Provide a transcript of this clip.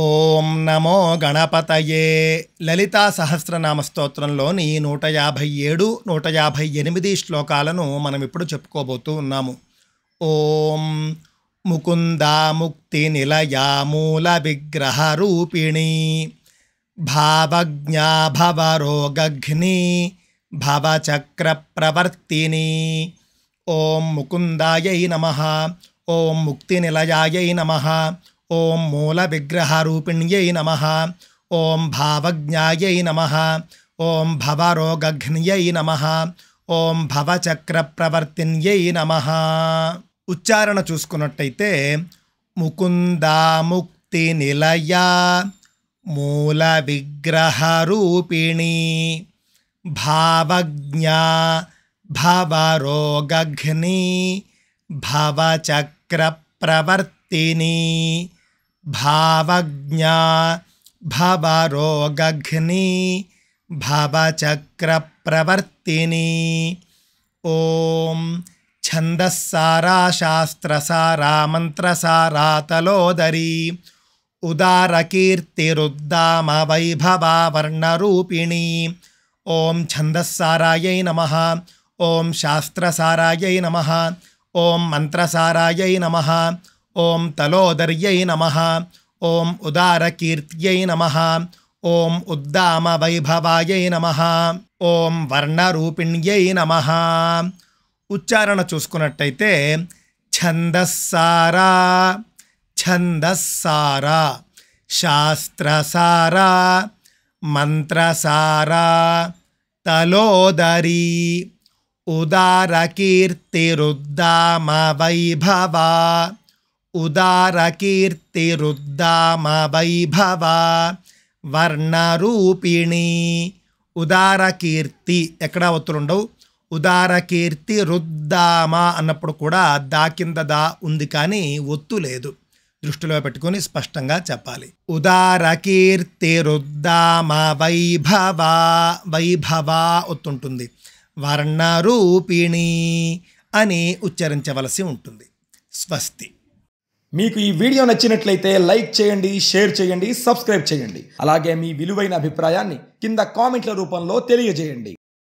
ఓం నమో గణపతయే లలితా సహస్రనామ స్తోత్రంలోని నూట యాభై ఏడు నూట యాభై ఎనిమిది శ్లోకాలను మనం ఇప్పుడు చెప్పుకోబోతూ ఉన్నాము ఓం ముకుందా ముక్తి నిలయా మూల విగ్రహ రూపిణి భావజ్ఞా రోగఘ్ని భవచక్ర ప్రవర్తిని ఓం ముకుందాయై నమ ఓం ముక్తి నిలయాయై నమ ఓం మూల విగ్రహారూపిణ్యై నమ ఓం భావజ్ఞాయై నమ ఓం భవరోగ్నియై నమ ఓం భవచక్రప్రవర్తిన్యై నమ ఉచ్చారణ చూసుకున్నట్టయితే ముకుందా ముక్తి నిలయ మూల విగ్రహరూపిణి భావజ్ఞా భవరోగఘ్ని భవచక్ర ప్రవర్తిని भावज्ञा भवचक्र प्रवर्ति ॐ छंदसारा शास्त्रसारा मंत्रसारा तलोदरी उदारकीर्तिरुद्दामवैभवा वर्णरूपिणी ओं छंदसाराय नम ओं शास्त्रसाराय नम ओं मंत्रसाराय नमः ఓం తలోదర్యై నమ ఓం ఉదారకీర్త్యై నమ ఓం ఉద్దామ వైభవాయై నమ ఓం వర్ణరూపిణ్యై నమ ఉచ్చారణ చూసుకున్నట్టయితే ఛందస్సారా ఛందస్సారా శాస్త్రసారా మంత్రసారా తలోదరీ ఉదారకీర్తిరుద్దామ వైభవా ఉదారకీర్తిరుద్దామవైభవ వర్ణరూపిణి ఉదారకీర్తి ఎక్కడ ఉదార ఉదారకీర్తి రుద్దామ అన్నప్పుడు కూడా దా కింద దా ఉంది కానీ ఒత్తు లేదు దృష్టిలో పెట్టుకుని స్పష్టంగా చెప్పాలి ఉదారకీర్తి రుద్దామ వైభవ వైభవ ఒత్తుంటుంది వర్ణరూపిణి అని ఉచ్చరించవలసి ఉంటుంది స్వస్తి మీకు ఈ వీడియో నచ్చినట్లయితే లైక్ చేయండి షేర్ చేయండి సబ్స్క్రైబ్ చేయండి అలాగే మీ విలువైన అభిప్రాయాన్ని కింద కామెంట్ల రూపంలో తెలియజేయండి